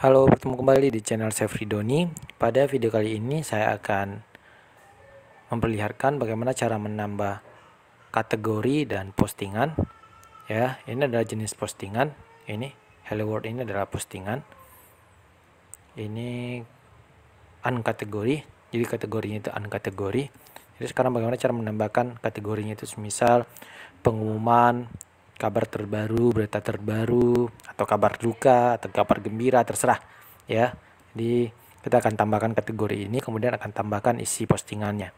Halo, bertemu kembali di channel Safri Doni. Pada video kali ini saya akan memperlihatkan bagaimana cara menambah kategori dan postingan. Ya, ini adalah jenis postingan. Ini Hello World ini adalah postingan. Ini unkategori. Jadi kategorinya itu unkategori. Jadi sekarang bagaimana cara menambahkan kategorinya itu semisal pengumuman, kabar terbaru, berita terbaru, atau kabar duka, atau kabar gembira, terserah ya. Jadi kita akan tambahkan kategori ini, kemudian akan tambahkan isi postingannya.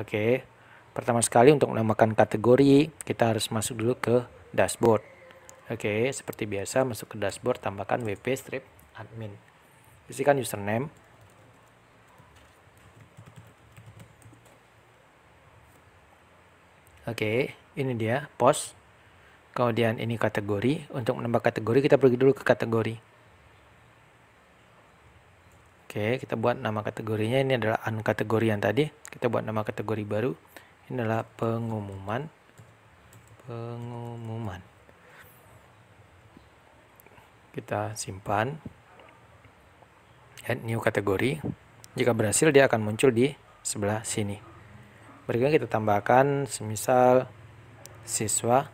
Oke, pertama sekali untuk menambahkan kategori, kita harus masuk dulu ke dashboard. Oke, seperti biasa masuk ke dashboard, tambahkan wp strip admin. Isikan username, Oke, ini dia post. Kemudian ini kategori. Untuk menambah kategori kita pergi dulu ke kategori. Oke, kita buat nama kategorinya. Ini adalah an kategori yang tadi. Kita buat nama kategori baru. Ini adalah pengumuman. Pengumuman. Kita simpan. Add new kategori. Jika berhasil, dia akan muncul di sebelah sini. Berikutnya kita tambahkan semisal siswa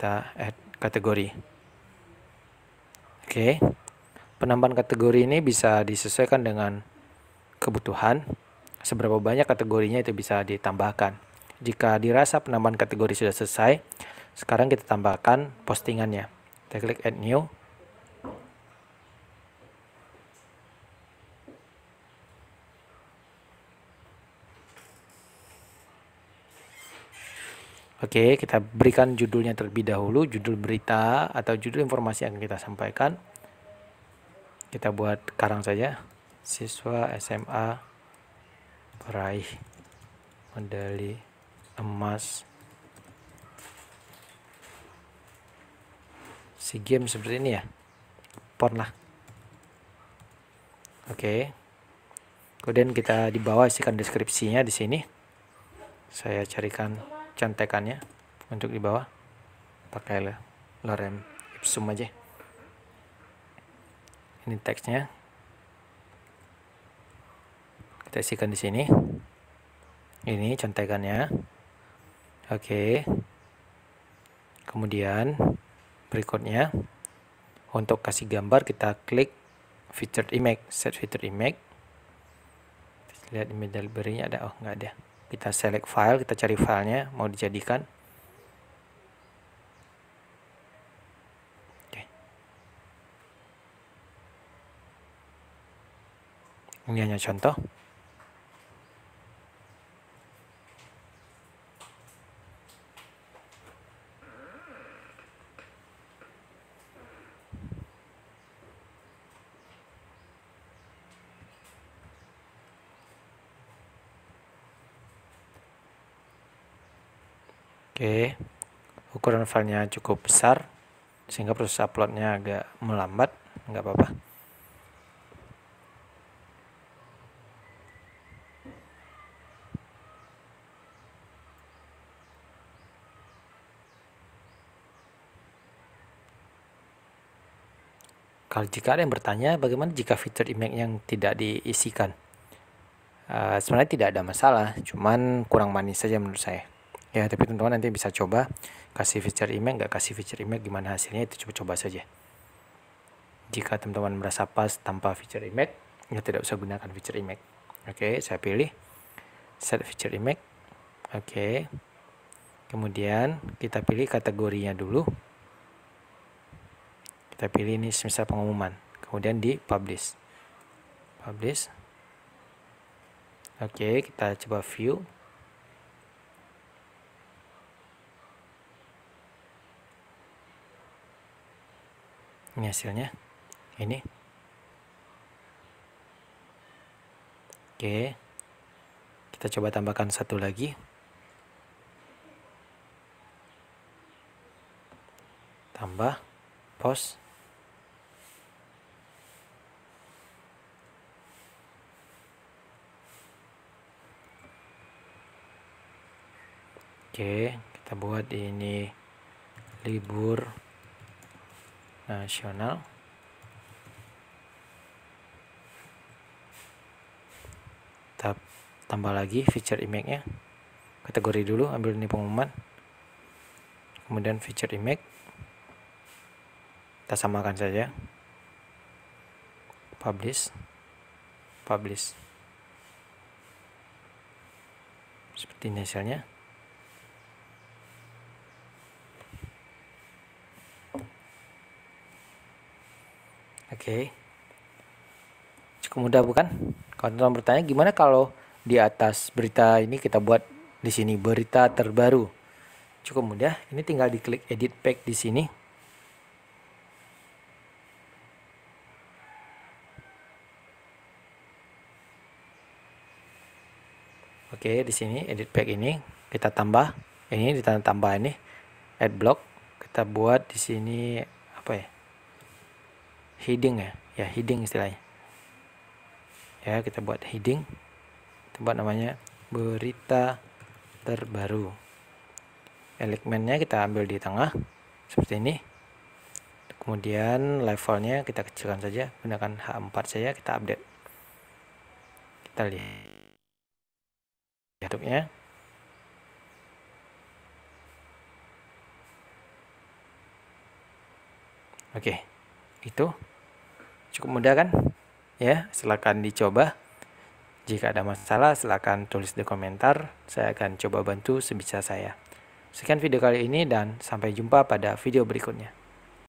kita add kategori. Oke. Penambahan kategori ini bisa disesuaikan dengan kebutuhan. Seberapa banyak kategorinya itu bisa ditambahkan. Jika dirasa penambahan kategori sudah selesai, sekarang kita tambahkan postingannya. Kita klik add new. Oke, kita berikan judulnya terlebih dahulu, judul berita atau judul informasi yang kita sampaikan. Kita buat karang saja. Siswa SMA peraih medali emas si game seperti ini ya. Porn lah. Oke. Kemudian kita di bawah isikan deskripsinya di sini. Saya carikan contekannya untuk di bawah pakai lorem ipsum aja ini teksnya kita isikan di sini ini contekannya oke kemudian berikutnya untuk kasih gambar kita klik featured image set featured image lihat image library-nya ada oh nggak ada kita select file kita cari filenya mau dijadikan ini hanya contoh Oke, ukuran filenya cukup besar sehingga proses uploadnya agak melambat, nggak apa-apa. Kalau jika ada yang bertanya, bagaimana jika fitur image yang tidak diisikan? Uh, sebenarnya tidak ada masalah, cuman kurang manis saja menurut saya ya tapi teman-teman nanti bisa coba kasih feature image nggak kasih feature image gimana hasilnya itu coba-coba saja jika teman-teman merasa pas tanpa feature image ya tidak usah gunakan feature image oke okay, saya pilih set feature image oke okay. kemudian kita pilih kategorinya dulu kita pilih ini semisal pengumuman kemudian di publish publish oke okay, kita coba view ini hasilnya ini oke kita coba tambahkan satu lagi tambah pos Oke, kita buat ini libur nasional tab tambah lagi feature image nya kategori dulu ambil ini pengumuman kemudian feature image kita samakan saja publish publish seperti ini hasilnya Oke. Okay. Cukup mudah bukan? kawan teman bertanya gimana kalau di atas berita ini kita buat di sini berita terbaru. Cukup mudah. Ini tinggal diklik edit pack di sini. Oke, di sini edit pack ini kita tambah. Ini ditambah tambah ini add block kita buat di sini heading ya ya heading istilahnya ya kita buat heading kita buat namanya berita terbaru elemennya kita ambil di tengah seperti ini kemudian levelnya kita kecilkan saja gunakan H4 saya kita update kita lihat bentuknya oke itu Cukup mudah kan? Ya, silahkan dicoba. Jika ada masalah, silahkan tulis di komentar. Saya akan coba bantu sebisa saya. Sekian video kali ini dan sampai jumpa pada video berikutnya.